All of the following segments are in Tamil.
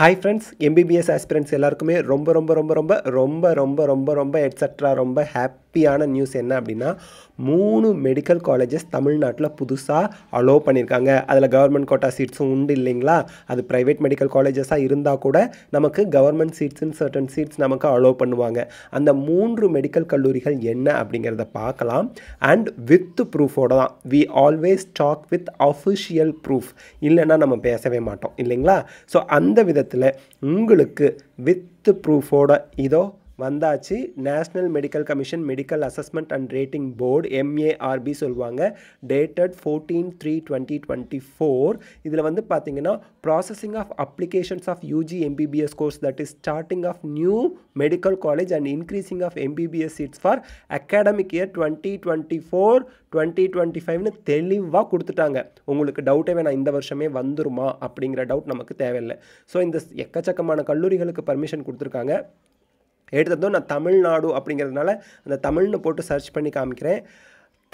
ஹாய் ஃப்ரெண்ட்ஸ் எம்பிபிஎஸ் ஆஸ்பிரண்ட்ஸ் எல்லாருக்குமே ரொம்ப ரொம்ப ரொம்ப ரொம்ப ரொம்ப ரொம்ப ரொம்ப ரொம்ப எட்ஸட்ரா ரொம்ப ஹாப்பியான நியூஸ் என்ன அப்படின்னா மூணு மெடிக்கல் காலேஜஸ் தமிழ்நாட்டில் புதுசாக அலோவ் பண்ணியிருக்காங்க அதில் கவர்மெண்ட் கோட்டா சீட்ஸும் உண்டு இல்லைங்களா அது ப்ரைவேட் மெடிக்கல் காலேஜஸாக இருந்தால் கூட நமக்கு கவர்மெண்ட் சீட்ஸுன்னு சர்டன் சீட்ஸ் நமக்கு அலோவ் பண்ணுவாங்க அந்த மூன்று மெடிக்கல் கல்லூரிகள் என்ன அப்படிங்கிறத பார்க்கலாம் அண்ட் வித் ப்ரூஃபோட தான் we always talk with official proof இல்லைன்னா நம்ம பேசவே மாட்டோம் இல்லைங்களா ஸோ அந்த விதத்தில் நேரத்தில் உங்களுக்கு வித் ப்ரூஃபோட இதோ வந்தாச்சு national medical commission medical assessment and rating board MARB சொல்லுவாங்க dated fourteen three twenty twenty four இதில் வந்து பார்த்தீங்கன்னா processing of applications of UG MBBS course that is starting of new medical college and increasing of MBBS seats for academic year twenty twenty four twenty twenty ஃபைவ்னு தெளிவாக கொடுத்துட்டாங்க உங்களுக்கு டவுட்டே வேணாம் இந்த வருஷமே வந்துருமா அப்படிங்கிற டவுட் நமக்கு தேவையில்லை ஸோ இந்த எக்கச்சக்கமான கல்லூரிகளுக்கு பர்மிஷன் கொடுத்துருக்காங்க எடுத்ததும் நான் தமிழ்நாடு அப்படிங்கிறதுனால அந்த தமிழ்னு போட்டு சர்ச் பண்ணி காமிக்கிறேன்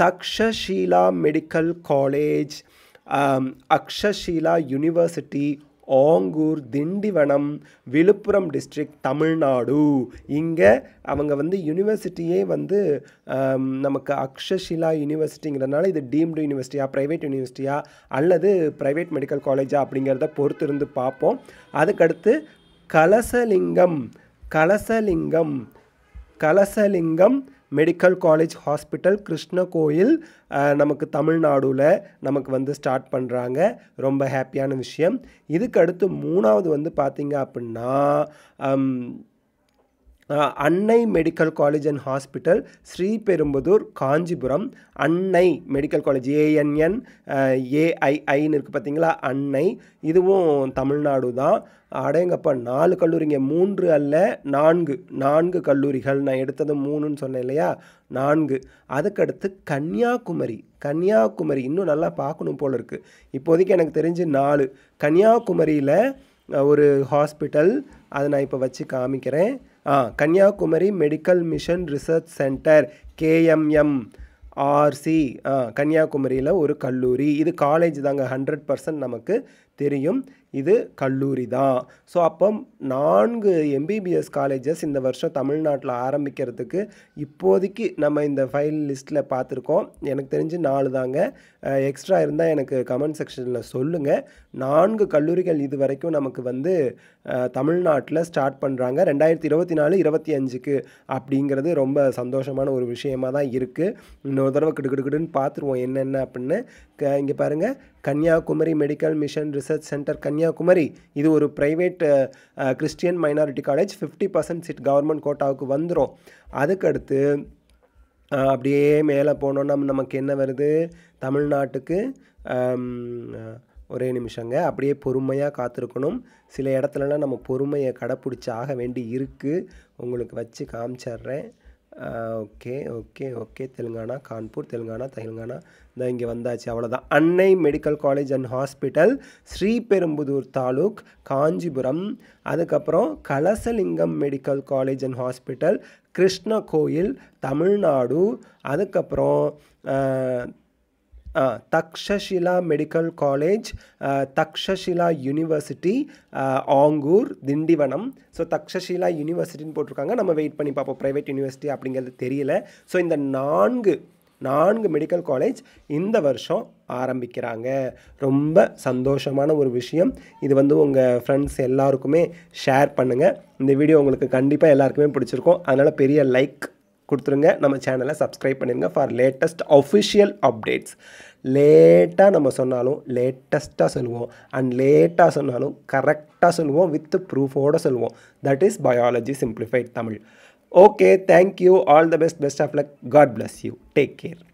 Takshashila medical college Takshashila university ஆங்கூர் திண்டிவனம் விழுப்புரம் டிஸ்ட்ரிக்ட் தமிழ்நாடு இங்கே அவங்க வந்து யூனிவர்சிட்டியே வந்து நமக்கு அக்ஷஷிலா யூனிவர்சிட்டிங்கிறதுனால இது டீம்டு யூனிவர்சிட்டியாக ப்ரைவேட் யூனிவர்சிட்டியா அல்லது ப்ரைவேட் மெடிக்கல் காலேஜா அப்படிங்கிறத பொறுத்திருந்து பார்ப்போம் அதுக்கடுத்து Kalasalingam Kalasalingam Kalasalingam medical college hospital Krishnankoil நமக்கு தமிழ்நாடுல நமக்கு வந்து ஸ்டார்ட் பண்ணுறாங்க ரொம்ப ஹாப்பியான விஷயம் இதுக்கு அடுத்து மூணாவது வந்து பார்த்திங்க அப்படின்னா Annai medical college and hospital Sriperumbudur Kanchipuram Annai medical college ANN ஏஐஐன்னு இருக்குது பார்த்தீங்களா அன்னை இதுவும் தமிழ்நாடு தான் அடையங்கப்ப நாலு கல்லூரிங்க மூன்று அல்ல நான்கு நான்கு கல்லூரிகள் நான் எடுத்தது மூணுன்னு சொன்னேன் இல்லையா நான்கு அதுக்கடுத்து கன்னியாகுமரி கன்னியாகுமரி இன்னும் நல்லா பார்க்கணும் போல் இருக்குது இப்போதைக்கு எனக்கு தெரிஞ்சு நாலு கன்னியாகுமரியில் ஒரு ஹாஸ்பிட்டல் அதை நான் இப்போ வச்சு காமிக்கிறேன் Kanyakumari medical mission research centre KMM RC கன்னியாகுமரியில் ஒரு கல்லூரி இது காலேஜ் தாங்க ஹண்ட்ரட் பர்சன்ட் நமக்கு தெரியும் இது கல்லூரி தான் ஸோ அப்போ நான்கு எம்பிபிஎஸ் காலேஜஸ் இந்த வருஷம் தமிழ்நாட்டில் ஆரம்பிக்கிறதுக்கு இப்போதைக்கு நம்ம இந்த ஃபைல் லிஸ்ட்டில் பார்த்துருக்கோம் எனக்கு தெரிஞ்சு நாலு தாங்க எக்ஸ்ட்ரா இருந்தால் எனக்கு கமெண்ட் செக்ஷனில் சொல்லுங்கள் நான்கு கல்லூரிகள் இது வரைக்கும் நமக்கு வந்து தமிழ்நாட்டில் ஸ்டார்ட் பண்ணுறாங்க ரெண்டாயிரத்தி இருபத்தி நாலு இருபத்தி அஞ்சுக்கு அப்படிங்கிறது ரொம்ப சந்தோஷமான ஒரு விஷயமாக தான் இருக்குது இன்னொரு தடவை கிடுக்கிடுக்கிடுன்னு பார்த்துருவோம் என்னென்ன அப்படின்னு இங்கே பாருங்கள் Kanyakumari medical mission research centre Kanyakumari இது ஒரு private Christian minority college fifty percent seat government கோட்டாவுக்கு வந்துடும் அதுக்கடுத்து அப்படியே மேலே போனோன்னா நமக்கு என்ன வருது தமிழ்நாட்டுக்கு ஒரே நிமிஷங்க அப்படியே பொறுமையாக காத்திருக்கணும் சில இடத்துலலாம் நம்ம பொறுமையை கடைப்பிடிச்சி ஆக வேண்டி இருக்குது உங்களுக்கு வச்சு காமிச்சிட்றேன் okay okay okay Telangana Kanpur Telangana Telangana தான் இங்கே வந்தாச்சு அவ்வளோதான் Annai medical college and hospital Sriperumbudur taluk Kanchipuram அதுக்கப்புறம் Kalasalingam medical college and hospital Krishna Koil Tamil Nadu அதுக்கப்புறம் Takshashila medical college Takshashila university ஆங்கூர் திண்டிவனம் ஸோ தக்ஷஷிலா யூனிவர்சிட்டின்னு போட்டிருக்காங்க நம்ம வெயிட் பண்ணி பார்ப்போம் ப்ரைவேட் யூனிவர்சிட்டி அப்படிங்கிறது தெரியல ஸோ இந்த நான்கு நான்கு மெடிக்கல் காலேஜ் இந்த வருஷம் ஆரம்பிக்கிறாங்க ரொம்ப சந்தோஷமான ஒரு விஷயம் இது வந்து உங்கள் ஃப்ரெண்ட்ஸ் எல்லாருக்குமே ஷேர் பண்ணுங்கள் இந்த வீடியோ உங்களுக்கு கண்டிப்பாக எல்லாருக்குமே பிடிச்சிருக்கும் அதனால் பெரிய லைக் கொடுத்துருங்க நம்ம சேனலை சப்ஸ்கிரைப் பண்ணிடுங்க ஃபார் லேட்டஸ்ட் அஃபிஷியல் அப்டேட்ஸ் லேட்டாக நம்ம சொன்னாலும் லேட்டஸ்ட்டாக சொல்லுவோம் அண்ட் லேட்டாக சொன்னாலும் கரெக்டாக சொல்லுவோம் வித் ப்ரூஃபோடு சொல்லுவோம் that is biology simplified Tamil okay thank you all the best best of luck God bless you take care